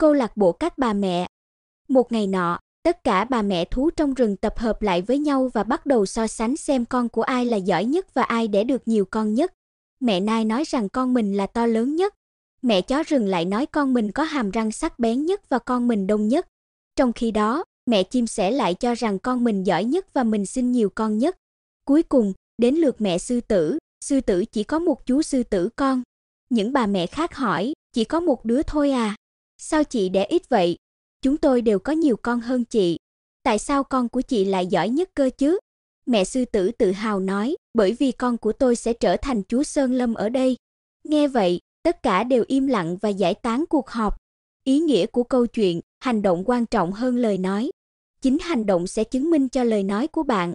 câu lạc bộ các bà mẹ. Một ngày nọ, tất cả bà mẹ thú trong rừng tập hợp lại với nhau và bắt đầu so sánh xem con của ai là giỏi nhất và ai đẻ được nhiều con nhất. Mẹ nai nói rằng con mình là to lớn nhất. Mẹ chó rừng lại nói con mình có hàm răng sắc bén nhất và con mình đông nhất. Trong khi đó, mẹ chim sẻ lại cho rằng con mình giỏi nhất và mình sinh nhiều con nhất. Cuối cùng, đến lượt mẹ sư tử, sư tử chỉ có một chú sư tử con. Những bà mẹ khác hỏi, chỉ có một đứa thôi à? Sao chị đẻ ít vậy? Chúng tôi đều có nhiều con hơn chị. Tại sao con của chị lại giỏi nhất cơ chứ? Mẹ sư tử tự hào nói, bởi vì con của tôi sẽ trở thành chúa Sơn Lâm ở đây. Nghe vậy, tất cả đều im lặng và giải tán cuộc họp. Ý nghĩa của câu chuyện, hành động quan trọng hơn lời nói. Chính hành động sẽ chứng minh cho lời nói của bạn,